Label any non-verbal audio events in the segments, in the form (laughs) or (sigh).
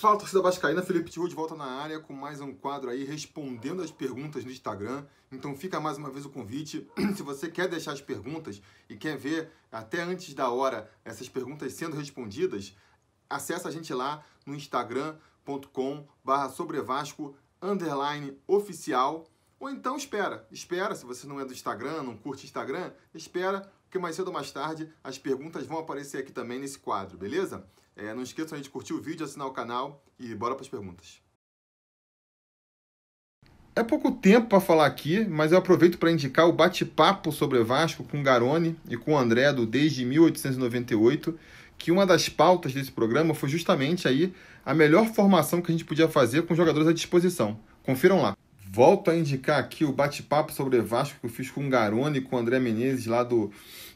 Fala, torcida vascaína, Felipe Tiru de volta na área com mais um quadro aí, respondendo as perguntas no Instagram. Então fica mais uma vez o convite, (clears throat) se você quer deixar as perguntas e quer ver até antes da hora essas perguntas sendo respondidas, acessa a gente lá no instagram.com barra sobrevasco underline oficial ou então espera, espera, se você não é do Instagram, não curte Instagram, espera porque mais cedo ou mais tarde as perguntas vão aparecer aqui também nesse quadro, beleza? É, não esqueçam de curtir o vídeo, assinar o canal e bora para as perguntas. É pouco tempo para falar aqui, mas eu aproveito para indicar o bate-papo sobre Vasco com Garone e com André do Desde 1898, que uma das pautas desse programa foi justamente aí a melhor formação que a gente podia fazer com jogadores à disposição. Confiram lá. Volto a indicar aqui o bate-papo sobre Vasco que eu fiz com o Garone, com o André Menezes, lá do,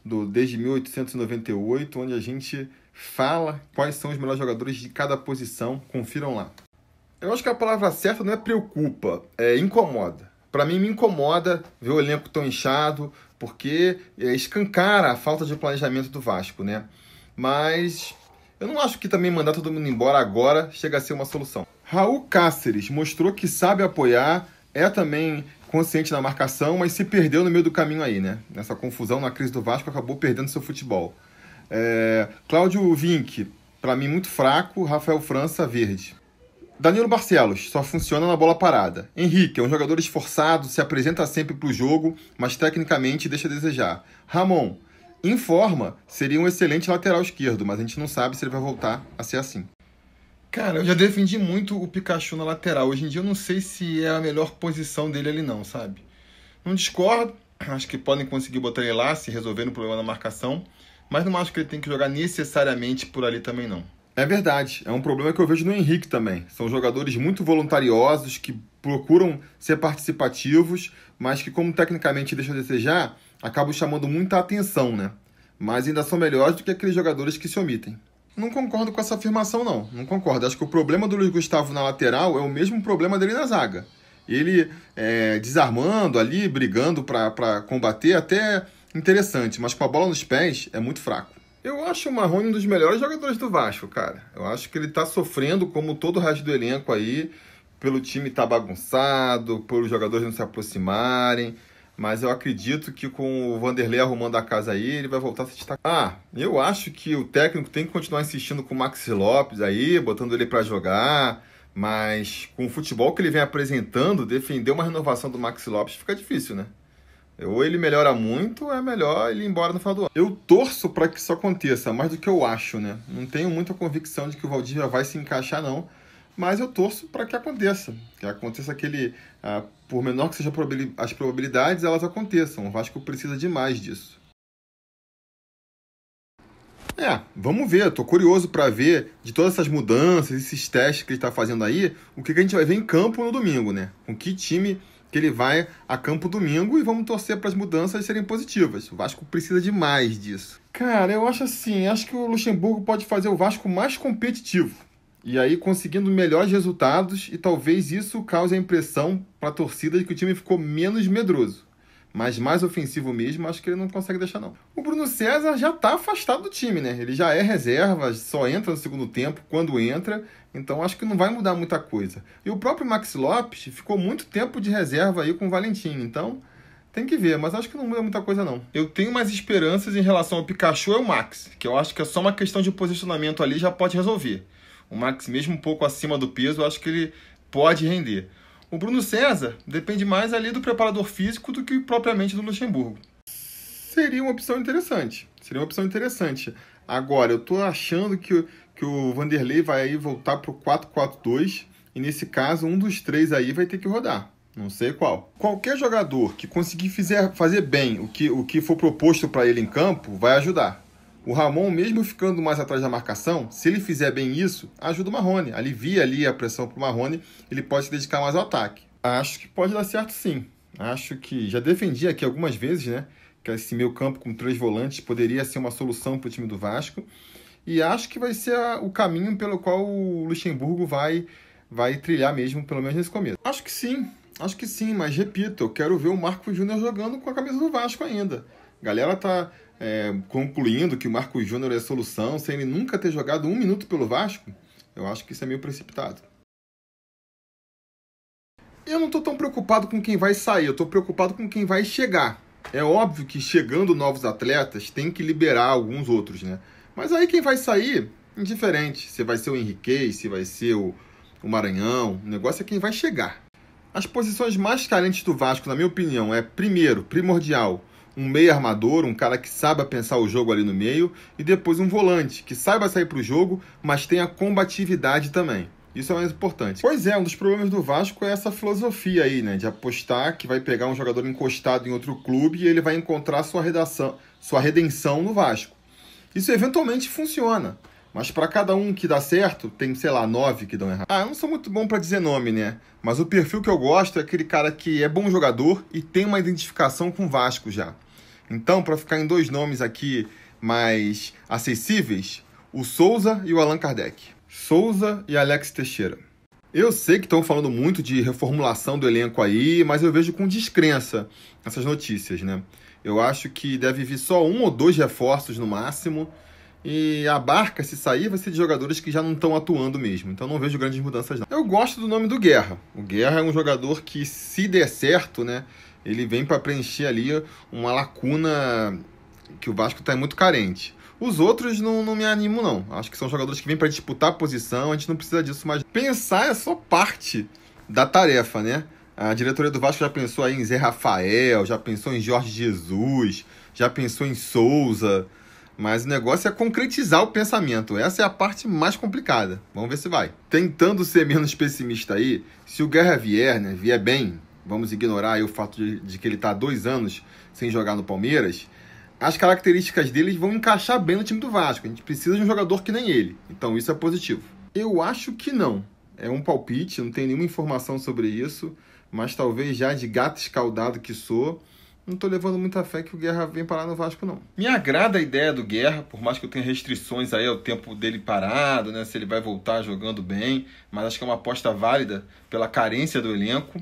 do desde 1898, onde a gente fala quais são os melhores jogadores de cada posição. Confiram lá. Eu acho que a palavra certa não é preocupa, é incomoda. Para mim, me incomoda ver o elenco tão inchado, porque é escancara a falta de planejamento do Vasco, né? Mas eu não acho que também mandar todo mundo embora agora chega a ser uma solução. Raul Cáceres mostrou que sabe apoiar é também consciente na marcação, mas se perdeu no meio do caminho aí, né? Nessa confusão, na crise do Vasco, acabou perdendo seu futebol. É, Cláudio Vinck, para mim muito fraco. Rafael França, verde. Danilo Barcelos, só funciona na bola parada. Henrique, é um jogador esforçado, se apresenta sempre para o jogo, mas tecnicamente deixa a desejar. Ramon, em forma, seria um excelente lateral esquerdo, mas a gente não sabe se ele vai voltar a ser assim. Cara, eu já defendi muito o Pikachu na lateral. Hoje em dia eu não sei se é a melhor posição dele ali não, sabe? Não discordo, acho que podem conseguir botar ele lá se resolver o problema da marcação, mas não acho que ele tem que jogar necessariamente por ali também não. É verdade, é um problema que eu vejo no Henrique também. São jogadores muito voluntariosos que procuram ser participativos, mas que como tecnicamente deixa a desejar, acabam chamando muita atenção, né? Mas ainda são melhores do que aqueles jogadores que se omitem. Não concordo com essa afirmação, não. Não concordo. Acho que o problema do Luiz Gustavo na lateral é o mesmo problema dele na zaga. Ele é, desarmando ali, brigando para combater, até interessante, mas com a bola nos pés é muito fraco. Eu acho o Marrone um dos melhores jogadores do Vasco, cara. Eu acho que ele tá sofrendo, como todo o resto do elenco aí, pelo time tá bagunçado, pelos jogadores não se aproximarem. Mas eu acredito que com o Vanderlei arrumando a casa aí, ele vai voltar a se destacar. Ah, eu acho que o técnico tem que continuar insistindo com o Maxi Lopes aí, botando ele para jogar. Mas com o futebol que ele vem apresentando, defender uma renovação do Maxi Lopes fica difícil, né? Ou ele melhora muito, ou é melhor ele ir embora no final do ano. Eu torço para que isso aconteça, mais do que eu acho, né? Não tenho muita convicção de que o Valdívia vai se encaixar, não. Mas eu torço para que aconteça. Que aconteça aquele ah, por menor que sejam as probabilidades, elas aconteçam. O Vasco precisa demais disso. É, vamos ver. Tô curioso para ver de todas essas mudanças, esses testes que ele está fazendo aí, o que, que a gente vai ver em campo no domingo, né? Com que time que ele vai a campo domingo e vamos torcer para as mudanças serem positivas. O Vasco precisa demais disso. Cara, eu acho assim, acho que o Luxemburgo pode fazer o Vasco mais competitivo. E aí conseguindo melhores resultados e talvez isso cause a impressão para a torcida de que o time ficou menos medroso. Mas mais ofensivo mesmo, acho que ele não consegue deixar não. O Bruno César já está afastado do time, né? Ele já é reserva, só entra no segundo tempo quando entra, então acho que não vai mudar muita coisa. E o próprio Maxi Lopes ficou muito tempo de reserva aí com o Valentim, então tem que ver, mas acho que não muda muita coisa, não. Eu tenho mais esperanças em relação ao Pikachu e ao Max, que eu acho que é só uma questão de posicionamento ali já pode resolver. O Max, mesmo um pouco acima do peso, eu acho que ele pode render. O Bruno César depende mais ali do preparador físico do que propriamente do Luxemburgo. Seria uma opção interessante. Seria uma opção interessante. Agora, eu estou achando que, que o Vanderlei vai aí voltar para o 4-4-2 e nesse caso um dos três aí vai ter que rodar. Não sei qual. Qualquer jogador que conseguir fizer, fazer bem o que, o que for proposto para ele em campo vai ajudar. O Ramon, mesmo ficando mais atrás da marcação, se ele fizer bem isso, ajuda o Marrone, alivia ali a pressão para o Marrone, ele pode se dedicar mais ao ataque. Acho que pode dar certo sim. Acho que já defendi aqui algumas vezes, né? Que esse meio campo com três volantes poderia ser uma solução para o time do Vasco. E acho que vai ser a, o caminho pelo qual o Luxemburgo vai, vai trilhar mesmo, pelo menos nesse começo. Acho que sim, acho que sim, mas repito, eu quero ver o Marco Júnior jogando com a camisa do Vasco ainda. A galera tá é, concluindo que o Marco Júnior é solução sem ele nunca ter jogado um minuto pelo Vasco, eu acho que isso é meio precipitado. Eu não estou tão preocupado com quem vai sair, eu estou preocupado com quem vai chegar. É óbvio que chegando novos atletas tem que liberar alguns outros, né? Mas aí quem vai sair, indiferente. Se vai ser o Henrique, se vai ser o, o Maranhão, o negócio é quem vai chegar. As posições mais carentes do Vasco, na minha opinião, é primeiro, primordial, um meio armador, um cara que saiba pensar o jogo ali no meio, e depois um volante, que saiba sair para o jogo, mas tenha combatividade também. Isso é mais importante. Pois é, um dos problemas do Vasco é essa filosofia aí, né? De apostar que vai pegar um jogador encostado em outro clube e ele vai encontrar sua, redação, sua redenção no Vasco. Isso eventualmente funciona. Mas para cada um que dá certo, tem, sei lá, nove que dão errado. Ah, eu não sou muito bom para dizer nome, né? Mas o perfil que eu gosto é aquele cara que é bom jogador e tem uma identificação com o Vasco já. Então, para ficar em dois nomes aqui mais acessíveis, o Souza e o Allan Kardec. Souza e Alex Teixeira. Eu sei que estão falando muito de reformulação do elenco aí, mas eu vejo com descrença essas notícias, né? Eu acho que deve vir só um ou dois reforços no máximo. E a barca, se sair, vai ser de jogadores que já não estão atuando mesmo. Então não vejo grandes mudanças, não. Eu gosto do nome do Guerra. O Guerra é um jogador que, se der certo, né? ele vem para preencher ali uma lacuna que o Vasco está muito carente. Os outros não, não me animo, não. Acho que são jogadores que vêm para disputar a posição, a gente não precisa disso, mas pensar é só parte da tarefa, né? A diretoria do Vasco já pensou aí em Zé Rafael, já pensou em Jorge Jesus, já pensou em Souza, mas o negócio é concretizar o pensamento. Essa é a parte mais complicada. Vamos ver se vai. Tentando ser menos pessimista aí, se o Guerra vier, né, vier bem, vamos ignorar o fato de, de que ele está há dois anos sem jogar no Palmeiras, as características deles vão encaixar bem no time do Vasco. A gente precisa de um jogador que nem ele. Então isso é positivo. Eu acho que não. É um palpite, não tem nenhuma informação sobre isso, mas talvez já de gato escaldado que sou, não estou levando muita fé que o Guerra vem parar no Vasco, não. Me agrada a ideia do Guerra, por mais que eu tenha restrições aí ao tempo dele parado, né? Se ele vai voltar jogando bem, mas acho que é uma aposta válida pela carência do elenco.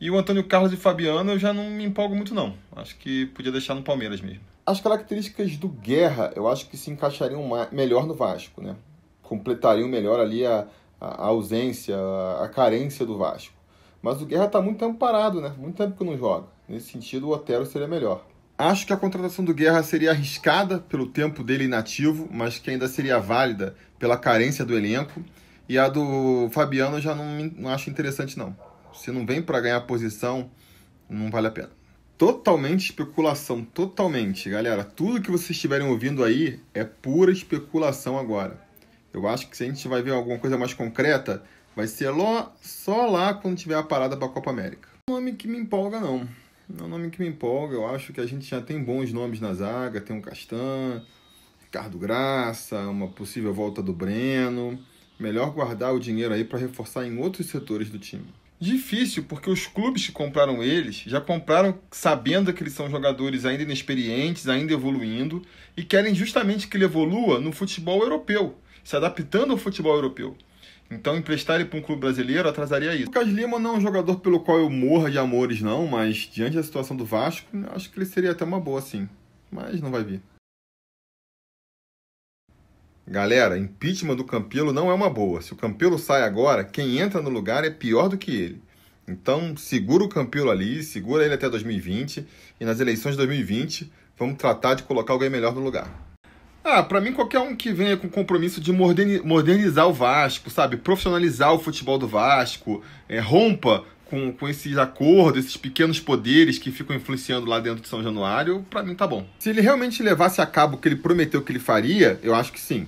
E o Antônio Carlos e Fabiano eu já não me empolgo muito, não. Acho que podia deixar no Palmeiras mesmo. As características do Guerra eu acho que se encaixariam melhor no Vasco, né? Completariam melhor ali a, a ausência, a, a carência do Vasco. Mas o Guerra está muito tempo parado, né? Muito tempo que não joga. Nesse sentido, o Otero seria melhor. Acho que a contratação do Guerra seria arriscada pelo tempo dele inativo, mas que ainda seria válida pela carência do elenco. E a do Fabiano eu já não, não acho interessante, não. Você não vem para ganhar posição, não vale a pena. Totalmente especulação, totalmente, galera. Tudo que vocês estiverem ouvindo aí é pura especulação agora. Eu acho que se a gente vai ver alguma coisa mais concreta, vai ser lo, só lá quando tiver a parada para a Copa América. Não é um nome que me empolga, não. Não é um nome que me empolga. Eu acho que a gente já tem bons nomes na zaga. Tem um Castan, Ricardo Graça, uma possível volta do Breno. Melhor guardar o dinheiro aí para reforçar em outros setores do time. Difícil, porque os clubes que compraram eles já compraram sabendo que eles são jogadores ainda inexperientes, ainda evoluindo, e querem justamente que ele evolua no futebol europeu, se adaptando ao futebol europeu. Então emprestar ele para um clube brasileiro atrasaria isso. O Lucas Lima não é um jogador pelo qual eu morra de amores, não, mas diante da situação do Vasco, acho que ele seria até uma boa sim. Mas não vai vir. Galera, impeachment do Campelo não é uma boa. Se o Campelo sai agora, quem entra no lugar é pior do que ele. Então, segura o Campelo ali, segura ele até 2020 e nas eleições de 2020 vamos tratar de colocar alguém melhor no lugar. Ah, para mim qualquer um que venha com compromisso de modernizar o Vasco, sabe, profissionalizar o futebol do Vasco, é, rompa com, com esses acordos, esses pequenos poderes que ficam influenciando lá dentro de São Januário, para mim tá bom. Se ele realmente levasse a cabo o que ele prometeu que ele faria, eu acho que sim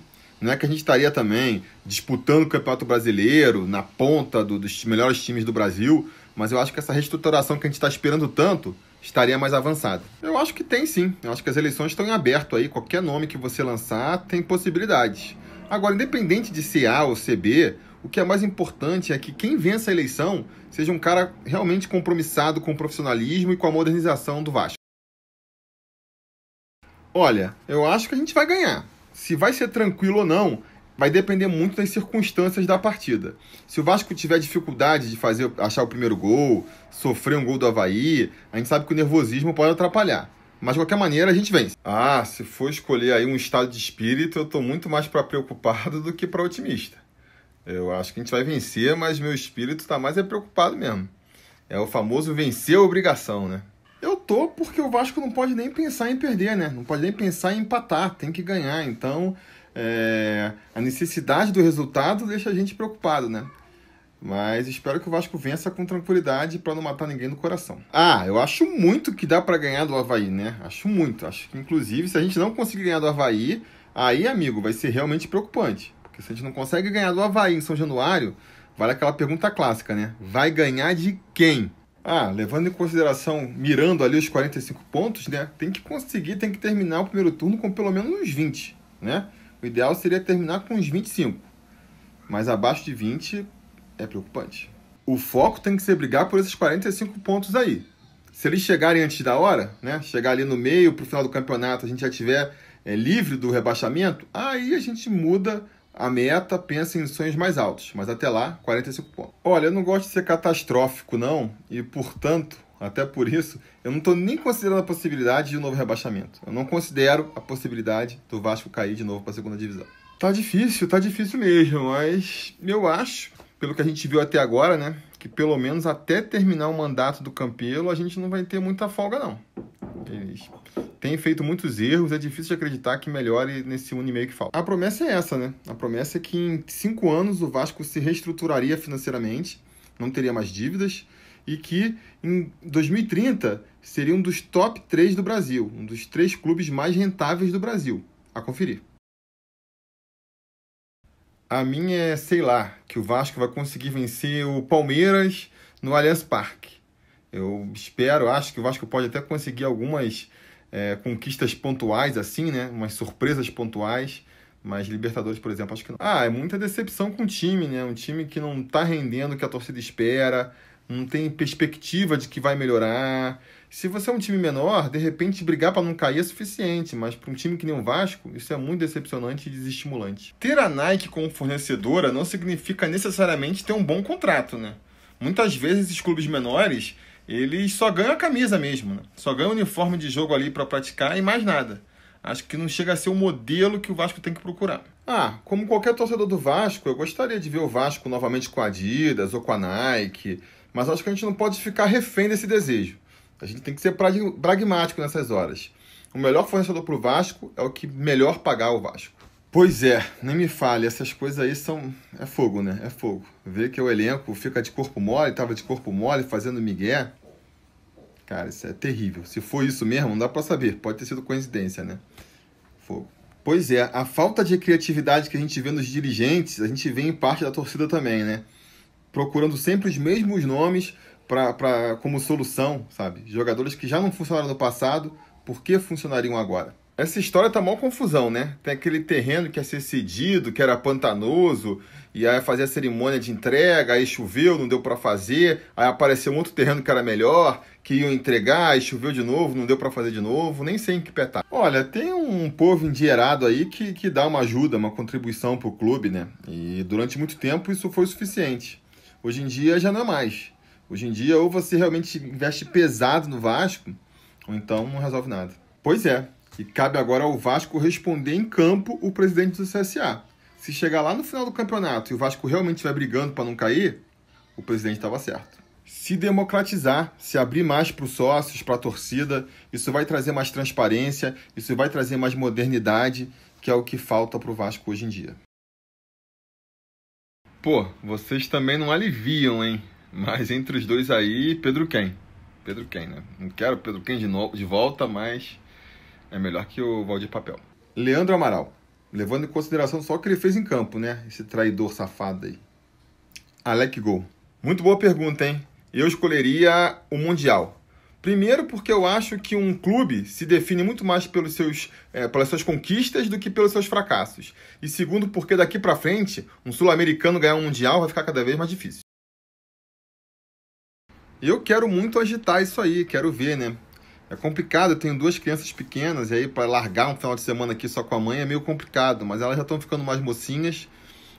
é que a gente estaria também disputando o Campeonato Brasileiro na ponta do, dos melhores times do Brasil, mas eu acho que essa reestruturação que a gente está esperando tanto estaria mais avançada. Eu acho que tem sim, eu acho que as eleições estão em aberto aí, qualquer nome que você lançar tem possibilidades. Agora, independente de ser A ou CB, B, o que é mais importante é que quem vença a eleição seja um cara realmente compromissado com o profissionalismo e com a modernização do Vasco. Olha, eu acho que a gente vai ganhar. Se vai ser tranquilo ou não, vai depender muito das circunstâncias da partida. Se o Vasco tiver dificuldade de fazer achar o primeiro gol, sofrer um gol do Havaí, a gente sabe que o nervosismo pode atrapalhar. Mas de qualquer maneira a gente vence. Ah, se for escolher aí um estado de espírito, eu estou muito mais para preocupado do que para otimista. Eu acho que a gente vai vencer, mas meu espírito está mais é preocupado mesmo. É o famoso vencer a obrigação, né? empatou porque o Vasco não pode nem pensar em perder, né? Não pode nem pensar em empatar, tem que ganhar. Então, é, a necessidade do resultado deixa a gente preocupado, né? Mas espero que o Vasco vença com tranquilidade para não matar ninguém no coração. Ah, eu acho muito que dá para ganhar do Havaí, né? Acho muito. Acho que, inclusive, se a gente não conseguir ganhar do Havaí, aí, amigo, vai ser realmente preocupante. Porque se a gente não consegue ganhar do Havaí em São Januário, vale aquela pergunta clássica, né? Vai ganhar de quem? Ah, levando em consideração, mirando ali os 45 pontos, né? Tem que conseguir, tem que terminar o primeiro turno com pelo menos uns 20, né? O ideal seria terminar com uns 25. Mas abaixo de 20 é preocupante. O foco tem que ser brigar por esses 45 pontos aí. Se eles chegarem antes da hora, né? Chegar ali no meio, pro final do campeonato, a gente já tiver é, livre do rebaixamento, aí a gente muda a meta, pensa em sonhos mais altos, mas até lá, 45 pontos. Olha, eu não gosto de ser catastrófico, não, e portanto, até por isso, eu não estou nem considerando a possibilidade de um novo rebaixamento. Eu não considero a possibilidade do Vasco cair de novo para a segunda divisão. Tá difícil, tá difícil mesmo, mas eu acho, pelo que a gente viu até agora, né, que pelo menos até terminar o mandato do Campelo, a gente não vai ter muita folga, não. Eles tem feito muitos erros, é difícil de acreditar que melhore nesse um e meio que falta. A promessa é essa, né? A promessa é que em cinco anos o Vasco se reestruturaria financeiramente, não teria mais dívidas, e que em 2030 seria um dos top 3 do Brasil, um dos três clubes mais rentáveis do Brasil. A conferir. A minha é, sei lá, que o Vasco vai conseguir vencer o Palmeiras no Allianz Parque. Eu espero, acho que o Vasco pode até conseguir algumas é, conquistas pontuais, assim, né? Umas surpresas pontuais. Mas Libertadores, por exemplo, acho que não. Ah, é muita decepção com o time, né? Um time que não tá rendendo o que a torcida espera, não tem perspectiva de que vai melhorar. Se você é um time menor, de repente brigar para não cair é suficiente, mas para um time que nem o Vasco, isso é muito decepcionante e desestimulante. Ter a Nike como fornecedora não significa necessariamente ter um bom contrato, né? Muitas vezes esses clubes menores eles só ganham a camisa mesmo, né? só ganham o uniforme de jogo ali para praticar e mais nada. Acho que não chega a ser o modelo que o Vasco tem que procurar. Ah, como qualquer torcedor do Vasco, eu gostaria de ver o Vasco novamente com a Adidas ou com a Nike, mas acho que a gente não pode ficar refém desse desejo. A gente tem que ser pragmático nessas horas. O melhor fornecedor para o Vasco é o que melhor pagar o Vasco. Pois é, nem me fale, essas coisas aí são. É fogo, né? É fogo. Ver que o elenco fica de corpo mole, tava de corpo mole fazendo migué. Cara, isso é terrível. Se foi isso mesmo, não dá para saber. Pode ter sido coincidência, né? Fogo. Pois é, a falta de criatividade que a gente vê nos dirigentes, a gente vê em parte da torcida também, né? Procurando sempre os mesmos nomes pra, pra, como solução, sabe? Jogadores que já não funcionaram no passado, por que funcionariam agora? Essa história tá mal confusão, né? Tem aquele terreno que ia é ser cedido, que era pantanoso, e aí fazia a cerimônia de entrega, aí choveu, não deu para fazer, aí apareceu um outro terreno que era melhor, que iam entregar, aí choveu de novo, não deu para fazer de novo, nem sei em que petar. Olha, tem um povo endinheirado aí que, que dá uma ajuda, uma contribuição pro clube, né? E durante muito tempo isso foi suficiente. Hoje em dia já não é mais. Hoje em dia ou você realmente investe pesado no Vasco, ou então não resolve nada. Pois é, e cabe agora ao Vasco responder em campo o presidente do CSA. Se chegar lá no final do campeonato e o Vasco realmente estiver brigando para não cair, o presidente estava certo. Se democratizar, se abrir mais para os sócios, para a torcida, isso vai trazer mais transparência, isso vai trazer mais modernidade, que é o que falta para o Vasco hoje em dia. Pô, vocês também não aliviam, hein? Mas entre os dois aí, Pedro quem? Pedro quem, né? Não quero Pedro quem de, novo, de volta, mas é melhor que o Valdir Papel. Leandro Amaral. Levando em consideração só o que ele fez em campo, né? Esse traidor safado aí. Alec Gol. Muito boa pergunta, hein? Eu escolheria o Mundial. Primeiro, porque eu acho que um clube se define muito mais pelos seus, é, pelas suas conquistas do que pelos seus fracassos. E segundo, porque daqui para frente, um sul-americano ganhar um Mundial vai ficar cada vez mais difícil. Eu quero muito agitar isso aí, quero ver, né? É complicado, eu tenho duas crianças pequenas, e aí para largar um final de semana aqui só com a mãe é meio complicado, mas elas já estão ficando mais mocinhas.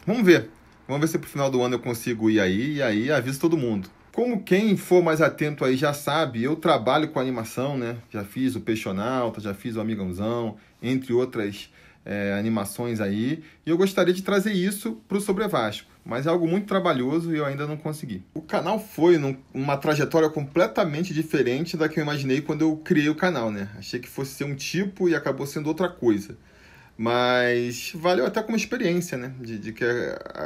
Vamos ver. Vamos ver se pro final do ano eu consigo ir aí, e aí aviso todo mundo. Como quem for mais atento aí já sabe, eu trabalho com animação, né? Já fiz o Peixonauta, já fiz o Amigãozão, entre outras é, animações aí, e eu gostaria de trazer isso para o Sobre Vasco, mas é algo muito trabalhoso e eu ainda não consegui. O canal foi num, uma trajetória completamente diferente da que eu imaginei quando eu criei o canal, né? Achei que fosse ser um tipo e acabou sendo outra coisa. Mas valeu até como experiência, né? De, de, que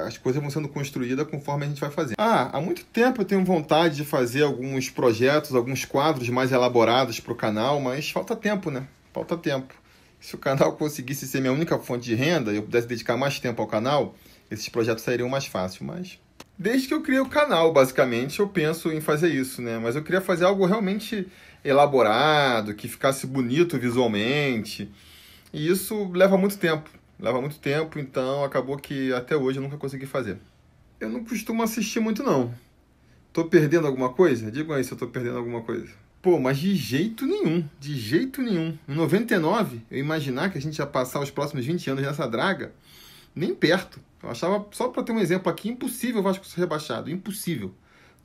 as coisas vão sendo construídas conforme a gente vai fazendo. Ah, há muito tempo eu tenho vontade de fazer alguns projetos, alguns quadros mais elaborados para o canal, mas falta tempo, né? Falta tempo. Se o canal conseguisse ser minha única fonte de renda e eu pudesse dedicar mais tempo ao canal, esses projetos sairiam mais fácil, mas desde que eu criei o canal, basicamente, eu penso em fazer isso, né? Mas eu queria fazer algo realmente elaborado, que ficasse bonito visualmente. E isso leva muito tempo. Leva muito tempo, então acabou que até hoje eu nunca consegui fazer. Eu não costumo assistir muito não. Tô perdendo alguma coisa? Digam aí se eu tô perdendo alguma coisa. Pô, mas de jeito nenhum, de jeito nenhum. Em 99, eu imaginar que a gente ia passar os próximos 20 anos nessa draga, nem perto. Eu achava, só para ter um exemplo aqui, impossível o Vasco ser rebaixado, impossível.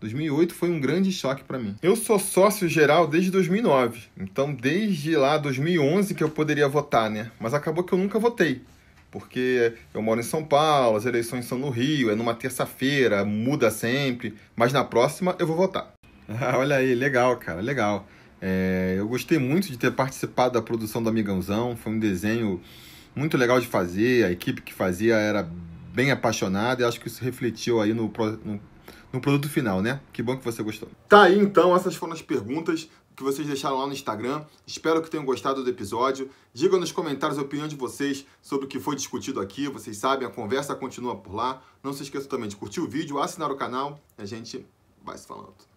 2008 foi um grande choque para mim. Eu sou sócio geral desde 2009, então desde lá 2011 que eu poderia votar, né? Mas acabou que eu nunca votei, porque eu moro em São Paulo, as eleições são no Rio, é numa terça-feira, muda sempre, mas na próxima eu vou votar. (laughs) Ah, olha aí, legal, cara, legal. É, eu gostei muito de ter participado da produção do Amigãozão, foi um desenho muito legal de fazer, a equipe que fazia era bem apaixonada e acho que isso refletiu aí no, no, no produto final, né? Que bom que você gostou. Tá aí então, essas foram as perguntas que vocês deixaram lá no Instagram. Espero que tenham gostado do episódio. Digam nos comentários a opinião de vocês sobre o que foi discutido aqui. Vocês sabem, a conversa continua por lá. Não se esqueçam também de curtir o vídeo, assinar o canal. E A gente vai se falando.